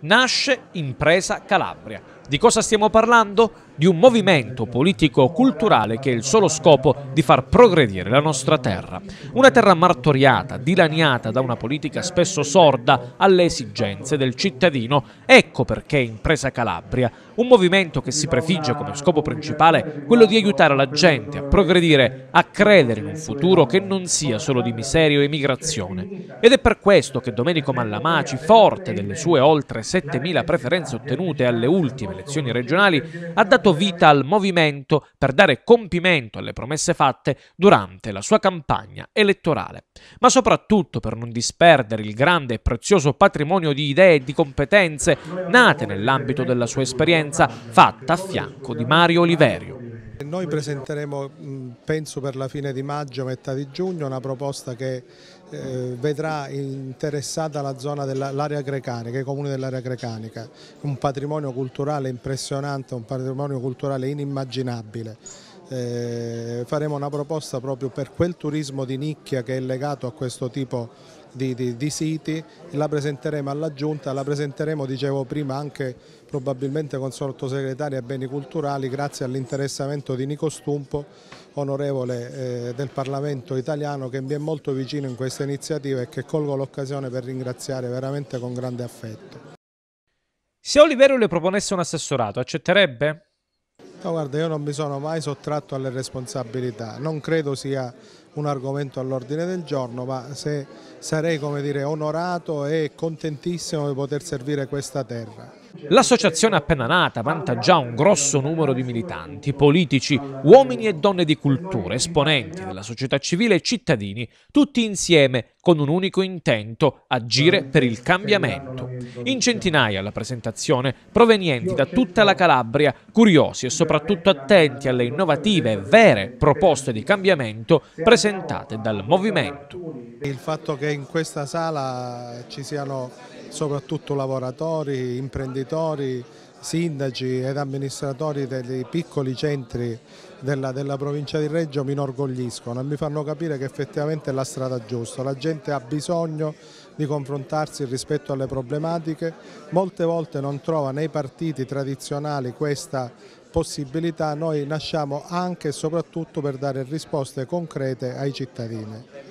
nasce Impresa Calabria. Di cosa stiamo parlando? di un movimento politico-culturale che ha il solo scopo di far progredire la nostra terra. Una terra martoriata, dilaniata da una politica spesso sorda alle esigenze del cittadino. Ecco perché Impresa Calabria, un movimento che si prefigge come scopo principale quello di aiutare la gente a progredire, a credere in un futuro che non sia solo di miseria o emigrazione. Ed è per questo che Domenico Mallamaci, forte delle sue oltre 7.000 preferenze ottenute alle ultime elezioni regionali, ha dato dato vita al movimento per dare compimento alle promesse fatte durante la sua campagna elettorale, ma soprattutto per non disperdere il grande e prezioso patrimonio di idee e di competenze nate nell'ambito della sua esperienza fatta a fianco di Mario Oliverio. Noi presenteremo, penso per la fine di maggio, metà di giugno, una proposta che eh, vedrà interessata la zona dell'area grecanica, i comuni dell'area grecanica, un patrimonio culturale impressionante, un patrimonio culturale inimmaginabile eh, faremo una proposta proprio per quel turismo di nicchia che è legato a questo tipo di, di, di siti, la presenteremo alla Giunta, la presenteremo dicevo prima anche probabilmente con sottosegretaria a beni culturali grazie all'interessamento di Nico Stumpo, onorevole eh, del Parlamento italiano che mi è molto vicino in questa iniziativa e che colgo l'occasione per ringraziare veramente con grande affetto. Se Olivero le proponesse un assessorato, accetterebbe? No, guarda, io non mi sono mai sottratto alle responsabilità, non credo sia un argomento all'ordine del giorno, ma se sarei dire, onorato e contentissimo di poter servire questa terra. L'associazione appena nata vanta già un grosso numero di militanti, politici, uomini e donne di cultura, esponenti della società civile e cittadini, tutti insieme con un unico intento, agire per il cambiamento. In centinaia alla presentazione, provenienti da tutta la Calabria, curiosi e soprattutto attenti alle innovative e vere proposte di cambiamento presentate dal movimento. Il fatto che in questa sala ci siano soprattutto lavoratori, imprenditori, sindaci ed amministratori dei piccoli centri della, della, provincia di Reggio mi inorgogliscono e mi fanno capire che effettivamente è la strada giusta, la gente ha bisogno di confrontarsi rispetto alle problematiche, molte volte non trova nei partiti tradizionali questa possibilità, noi nasciamo anche e soprattutto per dare risposte concrete ai cittadini.